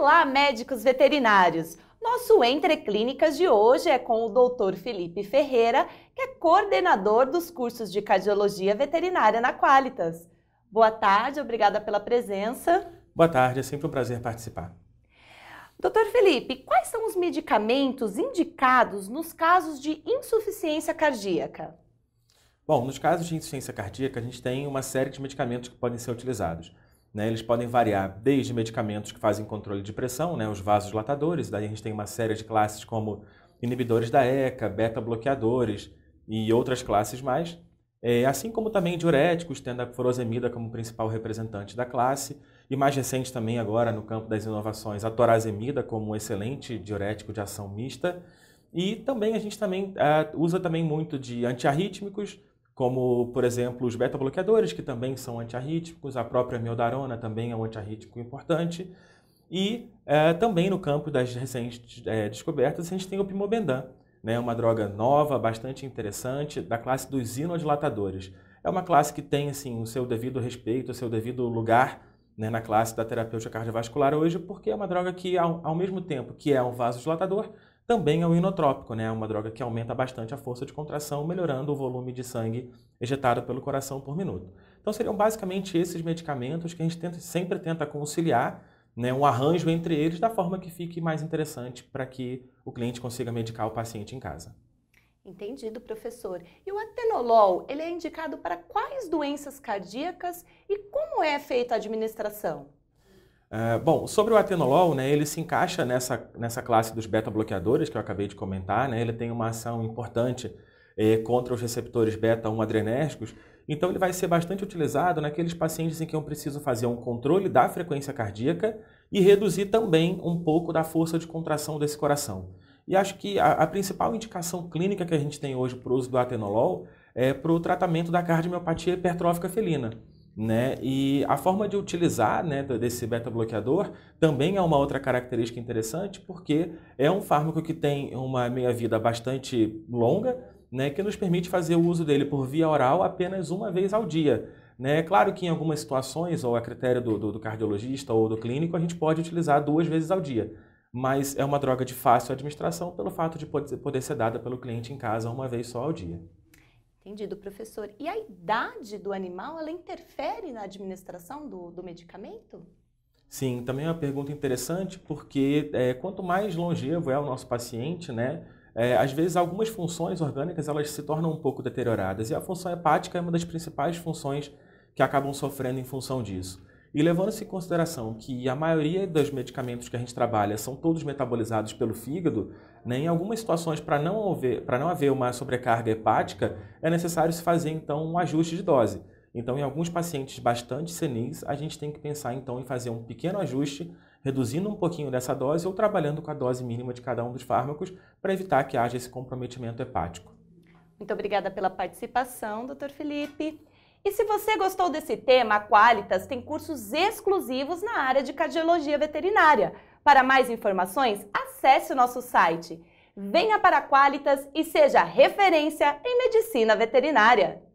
Olá, médicos veterinários! Nosso Entre Clínicas de hoje é com o Dr. Felipe Ferreira, que é coordenador dos cursos de Cardiologia Veterinária na Qualitas. Boa tarde, obrigada pela presença. Boa tarde, é sempre um prazer participar. Doutor Felipe, quais são os medicamentos indicados nos casos de insuficiência cardíaca? Bom, nos casos de insuficiência cardíaca, a gente tem uma série de medicamentos que podem ser utilizados. Né, eles podem variar desde medicamentos que fazem controle de pressão, né, os vasodilatadores, daí a gente tem uma série de classes como inibidores da ECA, beta-bloqueadores e outras classes mais, é, assim como também diuréticos, tendo a furosemida como principal representante da classe, e mais recente também agora no campo das inovações, a torazemida como um excelente diurético de ação mista, e também a gente também uh, usa também muito de antiarrítmicos, como, por exemplo, os beta-bloqueadores, que também são antiarrítmicos, a própria miodarona também é um antiarrítmico importante, e é, também no campo das recentes é, descobertas, a gente tem o pimobendan, né, uma droga nova, bastante interessante, da classe dos inodilatadores. É uma classe que tem assim, o seu devido respeito, o seu devido lugar né, na classe da terapêutica cardiovascular hoje, porque é uma droga que, ao, ao mesmo tempo que é um vasodilatador, também é um inotrópico, né? É uma droga que aumenta bastante a força de contração, melhorando o volume de sangue ejetado pelo coração por minuto. Então seriam basicamente esses medicamentos que a gente tenta, sempre tenta conciliar né, um arranjo entre eles da forma que fique mais interessante para que o cliente consiga medicar o paciente em casa. Entendido, professor. E o atenolol, ele é indicado para quais doenças cardíacas e como é feita a administração? Ah, bom, sobre o atenolol, né, ele se encaixa nessa, nessa classe dos beta-bloqueadores que eu acabei de comentar. Né, ele tem uma ação importante eh, contra os receptores beta-1 adrenérgicos, então ele vai ser bastante utilizado naqueles pacientes em que eu preciso fazer um controle da frequência cardíaca e reduzir também um pouco da força de contração desse coração. E acho que a, a principal indicação clínica que a gente tem hoje para o uso do atenolol é para o tratamento da cardiomiopatia hipertrófica felina. Né? E a forma de utilizar né, desse beta-bloqueador também é uma outra característica interessante, porque é um fármaco que tem uma meia-vida bastante longa, né, que nos permite fazer o uso dele por via oral apenas uma vez ao dia. Né? Claro que em algumas situações, ou a critério do, do, do cardiologista ou do clínico, a gente pode utilizar duas vezes ao dia, mas é uma droga de fácil administração pelo fato de poder ser dada pelo cliente em casa uma vez só ao dia. Entendido, professor. E a idade do animal, ela interfere na administração do, do medicamento? Sim, também é uma pergunta interessante, porque é, quanto mais longevo é o nosso paciente, né, é, às vezes algumas funções orgânicas elas se tornam um pouco deterioradas e a função hepática é uma das principais funções que acabam sofrendo em função disso. E levando-se em consideração que a maioria dos medicamentos que a gente trabalha são todos metabolizados pelo fígado, né, em algumas situações, para não, haver, não haver uma sobrecarga hepática, é necessário se fazer então um ajuste de dose. Então, em alguns pacientes bastante senis, a gente tem que pensar então em fazer um pequeno ajuste, reduzindo um pouquinho dessa dose ou trabalhando com a dose mínima de cada um dos fármacos para evitar que haja esse comprometimento hepático. Muito obrigada pela participação, doutor Felipe. E se você gostou desse tema, a Qualitas tem cursos exclusivos na área de cardiologia veterinária. Para mais informações, acesse o nosso site. Venha para a Qualitas e seja referência em medicina veterinária.